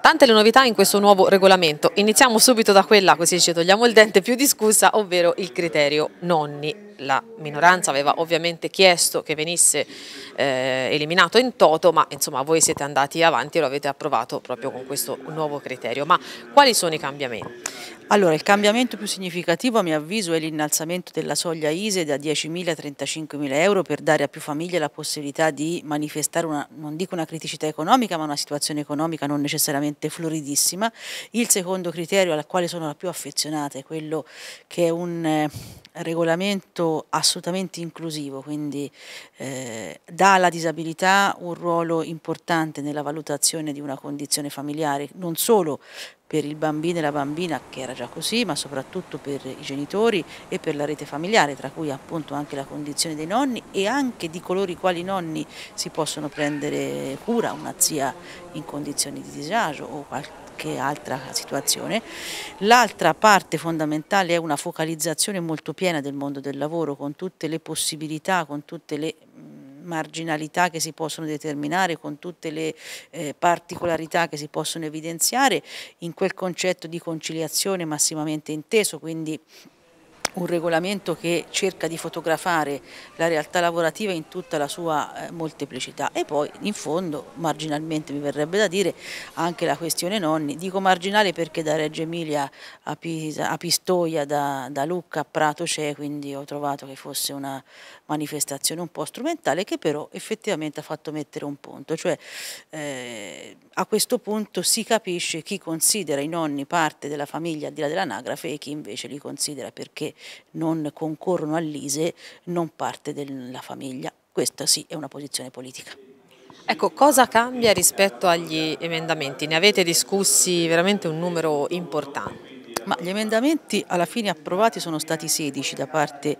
Tante le novità in questo nuovo regolamento. Iniziamo subito da quella, così ci togliamo il dente più discussa, ovvero il criterio nonni. La minoranza aveva ovviamente chiesto che venisse eh, eliminato in toto, ma insomma voi siete andati avanti e lo avete approvato proprio con questo nuovo criterio. Ma quali sono i cambiamenti? Allora, il cambiamento più significativo a mio avviso è l'innalzamento della soglia ISE da 10.000 a 35.000 euro per dare a più famiglie la possibilità di manifestare una, non dico una criticità economica, ma una situazione economica non necessariamente veramente floridissima. Il secondo criterio al quale sono la più affezionata è quello che è un eh, regolamento assolutamente inclusivo, quindi eh, dà alla disabilità un ruolo importante nella valutazione di una condizione familiare, non solo per il bambino e la bambina che era già così, ma soprattutto per i genitori e per la rete familiare, tra cui appunto anche la condizione dei nonni e anche di coloro i quali nonni si possono prendere cura, una zia in condizioni di disagio o qualche altra situazione. L'altra parte fondamentale è una focalizzazione molto piena del mondo del lavoro con tutte le possibilità, con tutte le marginalità che si possono determinare, con tutte le eh, particolarità che si possono evidenziare in quel concetto di conciliazione massimamente inteso, quindi un regolamento che cerca di fotografare la realtà lavorativa in tutta la sua eh, molteplicità e poi in fondo marginalmente mi verrebbe da dire anche la questione nonni, dico marginale perché da Reggio Emilia a, Pisa, a Pistoia, da, da, Lucca a Prato c'è, quindi ho trovato che fosse una manifestazione un po' strumentale che però effettivamente ha fatto mettere un punto, cioè eh, a questo punto si capisce chi considera i nonni parte della famiglia al di là dell'anagrafe e chi invece li considera perché non concorrono all'ISE non parte della famiglia. Questa sì è una posizione politica. Ecco, cosa cambia rispetto agli emendamenti? Ne avete discussi veramente un numero importante. Ma gli emendamenti alla fine approvati sono stati 16 da parte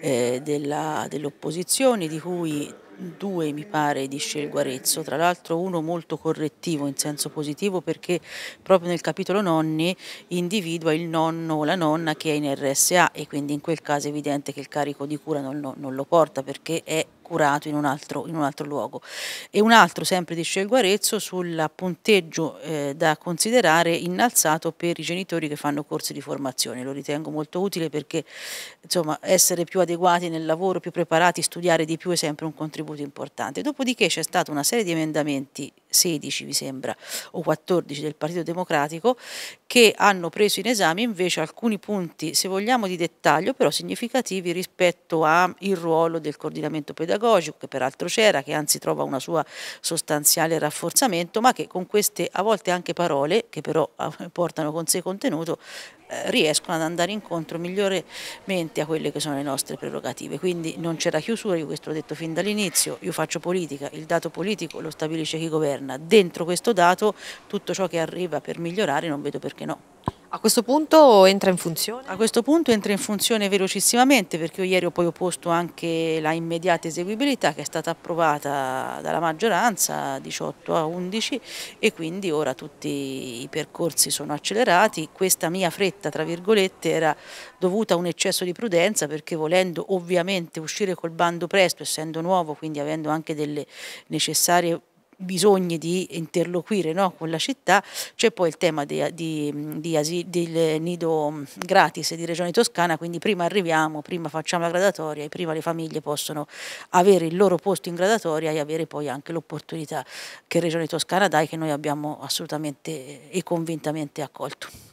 eh, dell'opposizione, dell di cui due mi pare di Scelguarezzo, tra l'altro uno molto correttivo in senso positivo perché proprio nel capitolo nonni individua il nonno o la nonna che è in RSA e quindi in quel caso è evidente che il carico di cura non lo, non lo porta perché è curato in un altro, in un altro luogo. E un altro, sempre di Scelguarezzo, sul punteggio eh, da considerare innalzato per i genitori che fanno corsi di formazione. Lo ritengo molto utile perché insomma, essere più adeguati nel lavoro, più preparati, studiare di più è sempre un contributo importante. Dopodiché c'è stata una serie di emendamenti 16 mi sembra o 14 del Partito Democratico che hanno preso in esame invece alcuni punti se vogliamo di dettaglio però significativi rispetto al ruolo del coordinamento pedagogico che peraltro c'era che anzi trova una sua sostanziale rafforzamento ma che con queste a volte anche parole che però eh, portano con sé contenuto eh, riescono ad andare incontro miglioremente a quelle che sono le nostre prerogative. Quindi non c'è la chiusura, io questo l'ho detto fin dall'inizio, io faccio politica, il dato politico lo stabilisce chi governa, dentro questo dato tutto ciò che arriva per migliorare non vedo perché no. A questo punto entra in funzione? A questo punto entra in funzione velocissimamente perché io ieri ho poi opposto anche la immediata eseguibilità che è stata approvata dalla maggioranza 18 a 11 e quindi ora tutti i percorsi sono accelerati. Questa mia fretta tra virgolette era dovuta a un eccesso di prudenza perché volendo ovviamente uscire col bando presto essendo nuovo quindi avendo anche delle necessarie bisogni di interloquire no, con la città, c'è poi il tema di, di, di asilo, del nido mm, gratis di Regione Toscana, quindi prima arriviamo, prima facciamo la gradatoria e prima le famiglie possono avere il loro posto in gradatoria e avere poi anche l'opportunità che Regione Toscana dà e che noi abbiamo assolutamente e convintamente accolto.